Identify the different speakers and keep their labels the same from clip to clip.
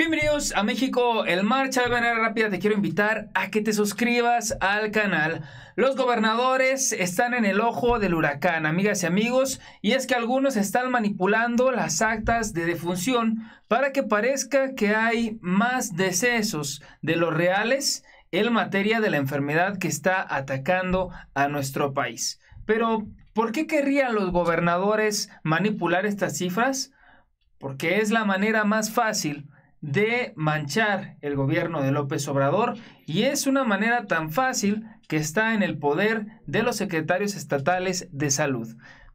Speaker 1: Bienvenidos a México el Marcha de manera rápida. Te quiero invitar a que te suscribas al canal. Los gobernadores están en el ojo del huracán, amigas y amigos, y es que algunos están manipulando las actas de defunción para que parezca que hay más decesos de los reales en materia de la enfermedad que está atacando a nuestro país. Pero, ¿por qué querrían los gobernadores manipular estas cifras? Porque es la manera más fácil de manchar el gobierno de López Obrador y es una manera tan fácil que está en el poder de los secretarios estatales de salud.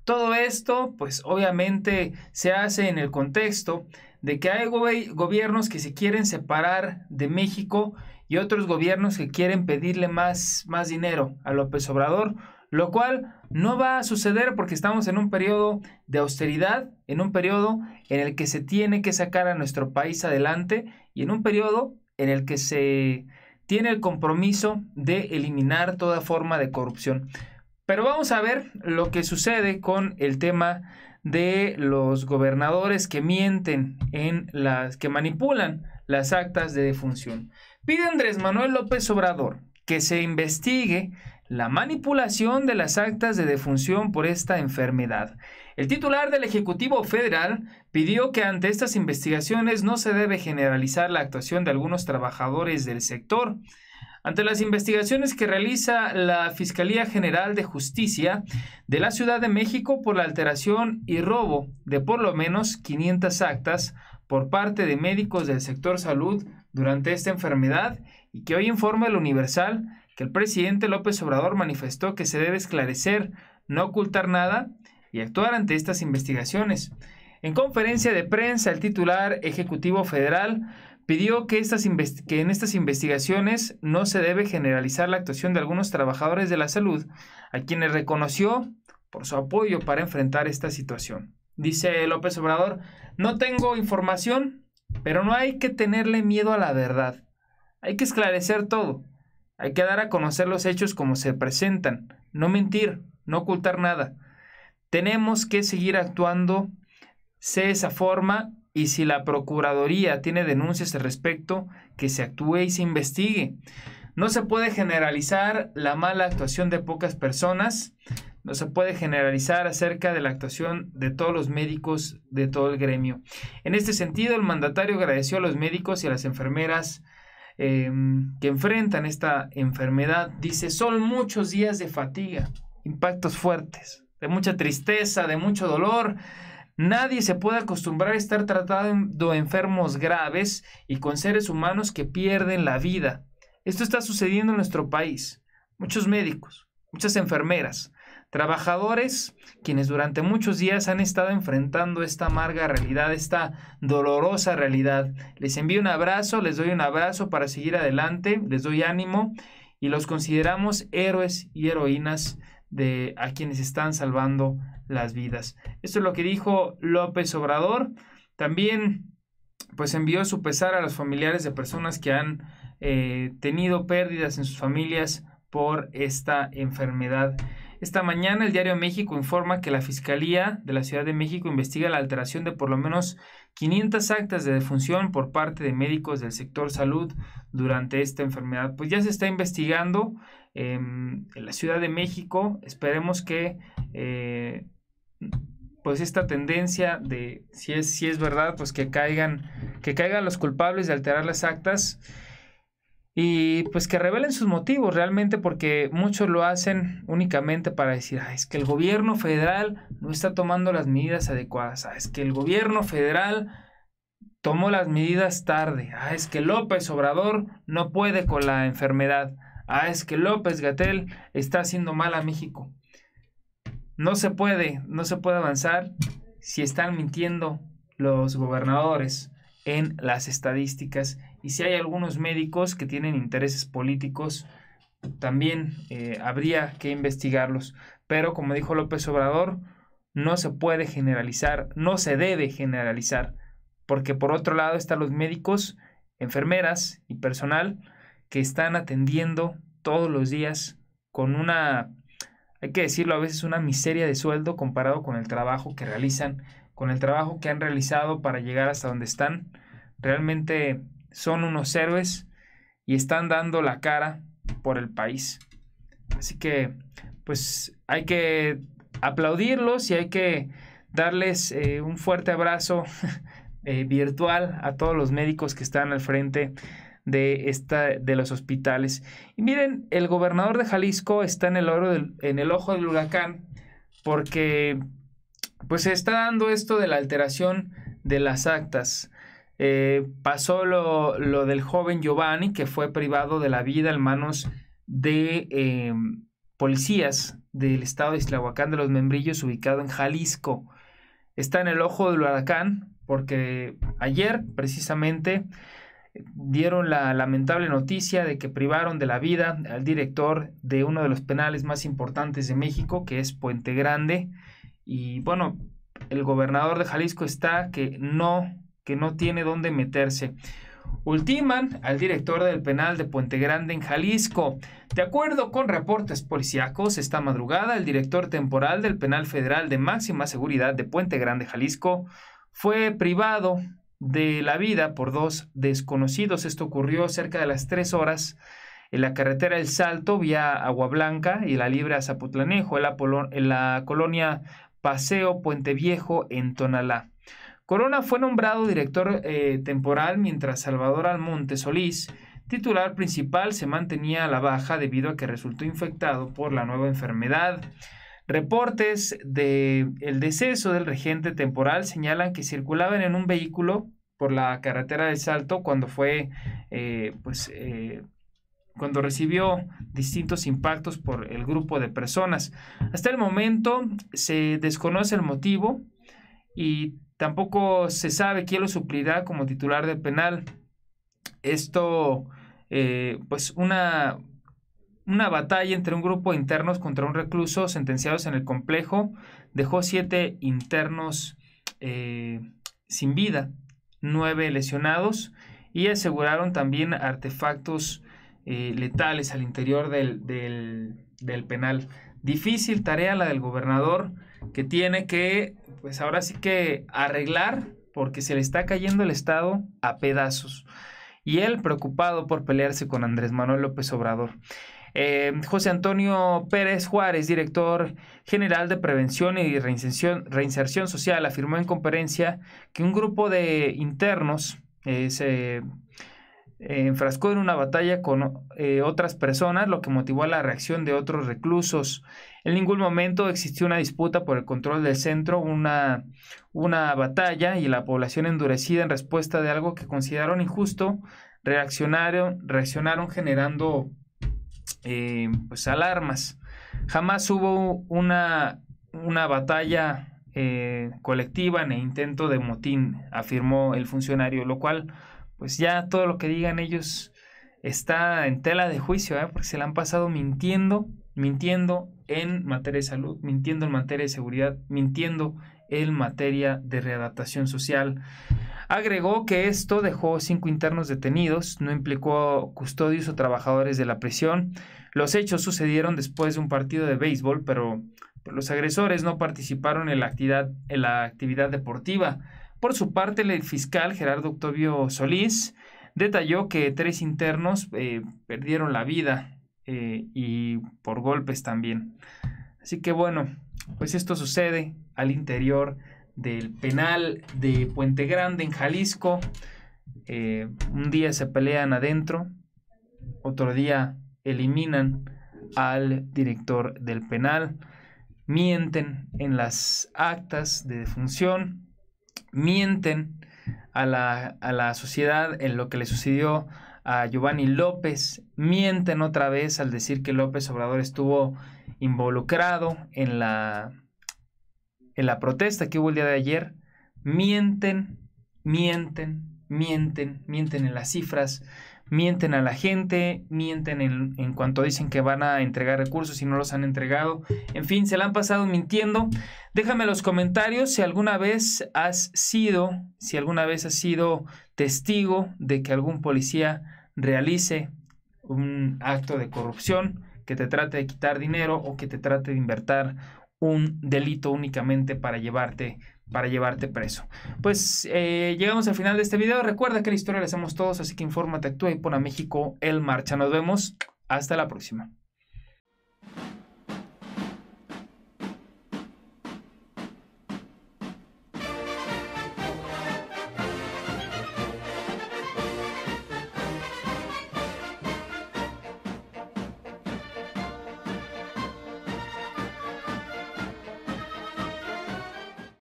Speaker 1: Todo esto, pues obviamente se hace en el contexto de que hay gobiernos que se quieren separar de México y otros gobiernos que quieren pedirle más, más dinero a López Obrador, lo cual no va a suceder porque estamos en un periodo de austeridad, en un periodo en el que se tiene que sacar a nuestro país adelante y en un periodo en el que se tiene el compromiso de eliminar toda forma de corrupción. Pero vamos a ver lo que sucede con el tema de los gobernadores que mienten en las que manipulan las actas de defunción. Pide Andrés Manuel López Obrador que se investigue la manipulación de las actas de defunción por esta enfermedad. El titular del Ejecutivo Federal pidió que ante estas investigaciones no se debe generalizar la actuación de algunos trabajadores del sector. Ante las investigaciones que realiza la Fiscalía General de Justicia de la Ciudad de México por la alteración y robo de por lo menos 500 actas por parte de médicos del sector salud durante esta enfermedad y que hoy informa el Universal que el presidente López Obrador manifestó que se debe esclarecer, no ocultar nada y actuar ante estas investigaciones. En conferencia de prensa, el titular ejecutivo federal pidió que, en estas investigaciones no se debe generalizar la actuación de algunos trabajadores de la salud, a quienes reconoció por su apoyo para enfrentar esta situación. Dice López Obrador, no tengo información, pero no hay que tenerle miedo a la verdad. Hay que esclarecer todo. Hay que dar a conocer los hechos como se presentan, no mentir, no ocultar nada. Tenemos que seguir actuando de esa forma y si la Procuraduría tiene denuncias al respecto, que se actúe y se investigue. No se puede generalizar la mala actuación de pocas personas, no se puede generalizar acerca de la actuación de todos los médicos de todo el gremio. En este sentido, el mandatario agradeció a los médicos y a las enfermeras Em, que enfrentan esta enfermedad, dice, son muchos días de fatiga, impactos fuertes, de mucha tristeza, de mucho dolor. Nadie se puede acostumbrar a estar tratando enfermos graves y con seres humanos que pierden la vida. Esto está sucediendo en nuestro país. Muchos médicos, muchas enfermeras, Trabajadores quienes durante muchos días han estado enfrentando esta amarga realidad, esta dolorosa realidad. Les envío un abrazo, les doy un abrazo para seguir adelante, les doy ánimo y los consideramos héroes y heroínas de a quienes están salvando las vidas. Esto es lo que dijo López Obrador. También pues envió su pesar a los familiares de personas que han eh, tenido pérdidas en sus familias por esta enfermedad. Esta mañana el diario México informa que la Fiscalía de la Ciudad de México investiga la alteración de por lo menos 500 actas de defunción por parte de médicos del sector salud durante esta enfermedad. Pues ya se está investigando em, en la Ciudad de México. Esperemos que... Eh, pues esta tendencia de si es si es verdad pues que caigan que caigan los culpables de alterar las actas y pues que revelen sus motivos realmente porque muchos lo hacen únicamente para decir, ah, es que el gobierno federal no está tomando las medidas adecuadas, ah, es que el gobierno federal tomó las medidas tarde, ah, es que López Obrador no puede con la enfermedad, ah, es que López Gatel está haciendo mal a México. No se puede, no se puede avanzar si están mintiendo los gobernadores en las estadísticas y si hay algunos médicos que tienen intereses políticos, también eh, habría que investigarlos. Pero como dijo López Obrador, no se puede generalizar, no se debe generalizar, porque por otro lado están los médicos, enfermeras y personal que están atendiendo todos los días con una, hay que decirlo a veces, una miseria de sueldo comparado con el trabajo que realizan, con el trabajo que han realizado para llegar hasta donde están. Realmente son unos héroes y están dando la cara por el país. Así que, pues hay que aplaudirlos y hay que darles eh, un fuerte abrazo eh, virtual a todos los médicos que están al frente de, esta, de los hospitales. Y miren, el gobernador de Jalisco está en el, en el ojo del huracán porque pues se está dando esto de la alteración de las actas. Eh, pasó lo, del joven Giovanni, que fue privado de la vida en manos de eh, policías del estado de Islahuacán de los Membrillos, ubicado en Jalisco. Está en el ojo del huracán, porque ayer precisamente dieron la lamentable noticia de que privaron de la vida al director de uno de los penales más importantes de México, que es Puente Grande. Y bueno, el gobernador de Jalisco está que no que no tiene dónde meterse. Ultiman al director del penal de Puente Grande en Jalisco. De acuerdo con reportes policíacos, esta madrugada el director temporal del penal federal de máxima seguridad de Puente Grande, Jalisco, fue privado de la vida por dos desconocidos. Esto ocurrió cerca de las tres horas en la carretera El Salto, vía Agua Blanca y la Libre a Zapotlanejo, en la colonia Paseo Puente Viejo, en Tonalá. Corona fue nombrado director eh, temporal mientras Salvador Almonte Solís, titular principal, se mantenía a la baja debido a que resultó infectado por la nueva enfermedad. Reportes del el deceso del regente temporal señalan que circulaban en un vehículo por la carretera de Salto cuando fue, eh, pues, eh, cuando recibió distintos impactos por el grupo de personas. Hasta el momento se desconoce el motivo y Tampoco se sabe quién lo suplirá como titular del penal. Esto, eh, pues una, una batalla entre un grupo de internos contra un recluso sentenciados en el complejo dejó siete internos eh, sin vida, nueve lesionados y aseguraron también artefactos eh, letales al interior del, del, del penal. Difícil tarea la del gobernador que tiene que, pues ahora sí que arreglar porque se le está cayendo el Estado a pedazos. Y él preocupado por pelearse con Andrés Manuel López Obrador. Eh, José Antonio Pérez Juárez, director general de Prevención y Reinserción, Reinserción Social, afirmó en conferencia que un grupo de internos eh, se enfrascó en una batalla con eh, otras personas, lo que motivó la reacción de otros reclusos. En ningún momento existió una disputa por el control del centro, una, batalla y la población endurecida en respuesta de algo que consideraron injusto, reaccionaron, reaccionaron generando eh, pues, alarmas. Jamás hubo una, batalla eh, colectiva ni intento de motín, afirmó el funcionario, lo cual pues ya todo lo que digan ellos está en tela de juicio, ¿eh? porque se la han pasado mintiendo, mintiendo en materia de salud, mintiendo en materia de seguridad, mintiendo en materia de readaptación social. Agregó que esto dejó cinco internos detenidos, no implicó custodios o trabajadores de la prisión. Los hechos sucedieron después de un partido de béisbol, pero los agresores no participaron en la actividad, en la actividad deportiva. Por su parte, el fiscal Gerardo Octavio Solís detalló que tres internos eh, perdieron la vida eh, y por golpes también. Así que bueno, pues esto sucede al interior del penal de Puente Grande en Jalisco. Eh, un día se pelean adentro, otro día eliminan al director del penal, mienten en las actas de defunción mienten a la, a la sociedad en lo que le sucedió a Giovanni López, mienten otra vez al decir que López Obrador estuvo involucrado en la, en la protesta que hubo el día de ayer, mienten, mienten, mienten, mienten en las cifras, mienten a la gente, mienten en, cuanto dicen que van a entregar recursos y no los han entregado. En fin, se la han pasado mintiendo. Déjame los comentarios si alguna vez has sido, si alguna vez has sido testigo de que algún policía realice un acto de corrupción, que te trate de quitar dinero o que te trate de invertir un delito únicamente para llevarte para llevarte preso. Pues eh, llegamos al final de este video. Recuerda que la historia la hacemos todos, así que infórmate, actúa y pon a México el marcha. Nos vemos. Hasta la próxima.